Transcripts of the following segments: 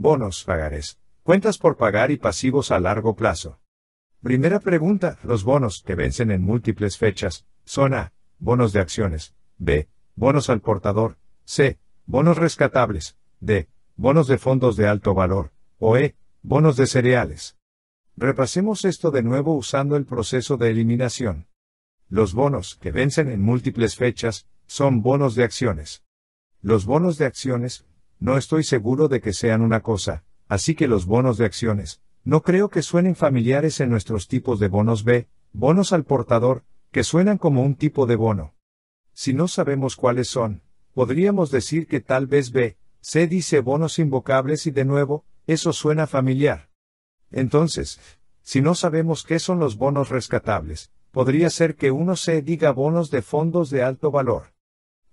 bonos, pagares, cuentas por pagar y pasivos a largo plazo. Primera pregunta, los bonos, que vencen en múltiples fechas, son A, bonos de acciones, B, bonos al portador, C, bonos rescatables, D, bonos de fondos de alto valor, o E, bonos de cereales. Repasemos esto de nuevo usando el proceso de eliminación. Los bonos, que vencen en múltiples fechas, son bonos de acciones. Los bonos de acciones, no estoy seguro de que sean una cosa, así que los bonos de acciones, no creo que suenen familiares en nuestros tipos de bonos B, bonos al portador, que suenan como un tipo de bono. Si no sabemos cuáles son, podríamos decir que tal vez B, C dice bonos invocables y de nuevo, eso suena familiar. Entonces, si no sabemos qué son los bonos rescatables, podría ser que uno C diga bonos de fondos de alto valor.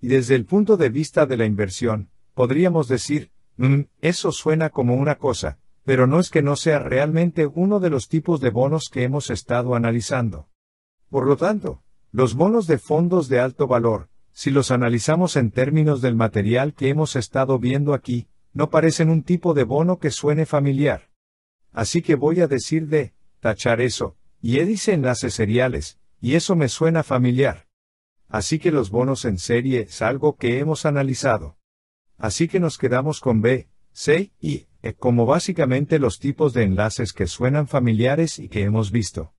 Y desde el punto de vista de la inversión, podríamos decir, mm, eso suena como una cosa, pero no es que no sea realmente uno de los tipos de bonos que hemos estado analizando. Por lo tanto, los bonos de fondos de alto valor, si los analizamos en términos del material que hemos estado viendo aquí, no parecen un tipo de bono que suene familiar. Así que voy a decir de, tachar eso, y Edice enlaces seriales, y eso me suena familiar. Así que los bonos en serie es algo que hemos analizado. Así que nos quedamos con B, C y E como básicamente los tipos de enlaces que suenan familiares y que hemos visto.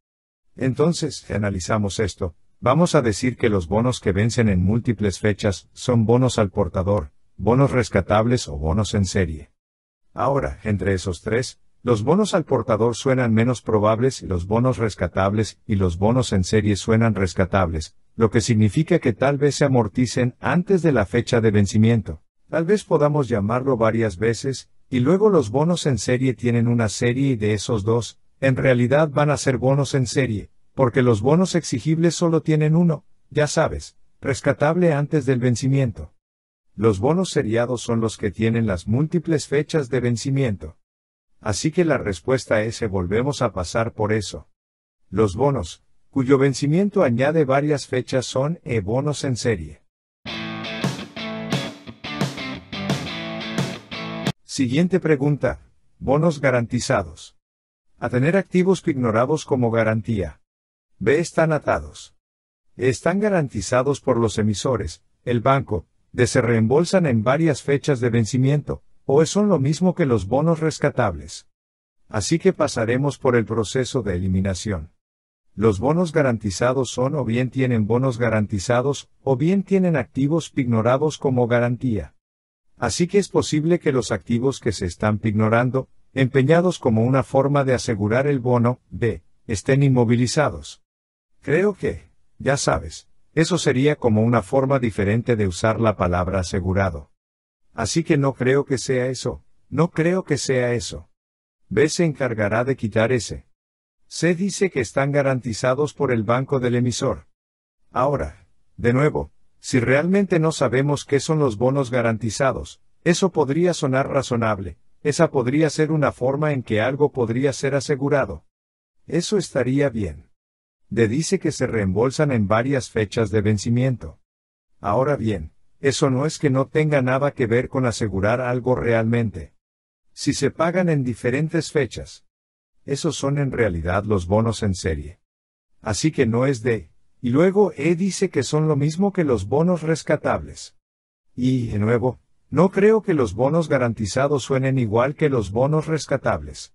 Entonces, analizamos esto, vamos a decir que los bonos que vencen en múltiples fechas son bonos al portador, bonos rescatables o bonos en serie. Ahora, entre esos tres, los bonos al portador suenan menos probables y los bonos rescatables y los bonos en serie suenan rescatables, lo que significa que tal vez se amorticen antes de la fecha de vencimiento. Tal vez podamos llamarlo varias veces, y luego los bonos en serie tienen una serie y de esos dos, en realidad van a ser bonos en serie, porque los bonos exigibles solo tienen uno, ya sabes, rescatable antes del vencimiento. Los bonos seriados son los que tienen las múltiples fechas de vencimiento. Así que la respuesta es que volvemos a pasar por eso. Los bonos, cuyo vencimiento añade varias fechas son e bonos en serie. Siguiente pregunta. Bonos garantizados. A tener activos pignorados como garantía. B. Están atados. Están garantizados por los emisores, el banco, de se reembolsan en varias fechas de vencimiento, o son lo mismo que los bonos rescatables. Así que pasaremos por el proceso de eliminación. Los bonos garantizados son o bien tienen bonos garantizados, o bien tienen activos pignorados como garantía. Así que es posible que los activos que se están ignorando, empeñados como una forma de asegurar el bono, B, estén inmovilizados. Creo que, ya sabes, eso sería como una forma diferente de usar la palabra asegurado. Así que no creo que sea eso, no creo que sea eso. B se encargará de quitar ese. C dice que están garantizados por el banco del emisor. Ahora, de nuevo, si realmente no sabemos qué son los bonos garantizados, eso podría sonar razonable, esa podría ser una forma en que algo podría ser asegurado. Eso estaría bien. De dice que se reembolsan en varias fechas de vencimiento. Ahora bien, eso no es que no tenga nada que ver con asegurar algo realmente. Si se pagan en diferentes fechas, esos son en realidad los bonos en serie. Así que no es de, y luego E dice que son lo mismo que los bonos rescatables. Y, de nuevo, no creo que los bonos garantizados suenen igual que los bonos rescatables.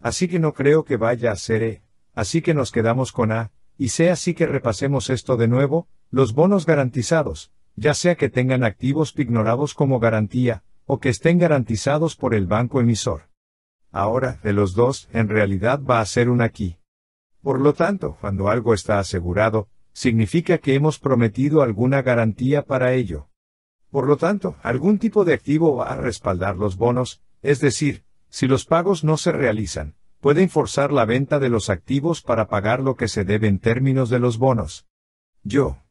Así que no creo que vaya a ser E, así que nos quedamos con A, y C así que repasemos esto de nuevo, los bonos garantizados, ya sea que tengan activos pignorados como garantía, o que estén garantizados por el banco emisor. Ahora, de los dos, en realidad va a ser un aquí. Por lo tanto, cuando algo está asegurado, significa que hemos prometido alguna garantía para ello. Por lo tanto, algún tipo de activo va a respaldar los bonos, es decir, si los pagos no se realizan, pueden forzar la venta de los activos para pagar lo que se debe en términos de los bonos. Yo,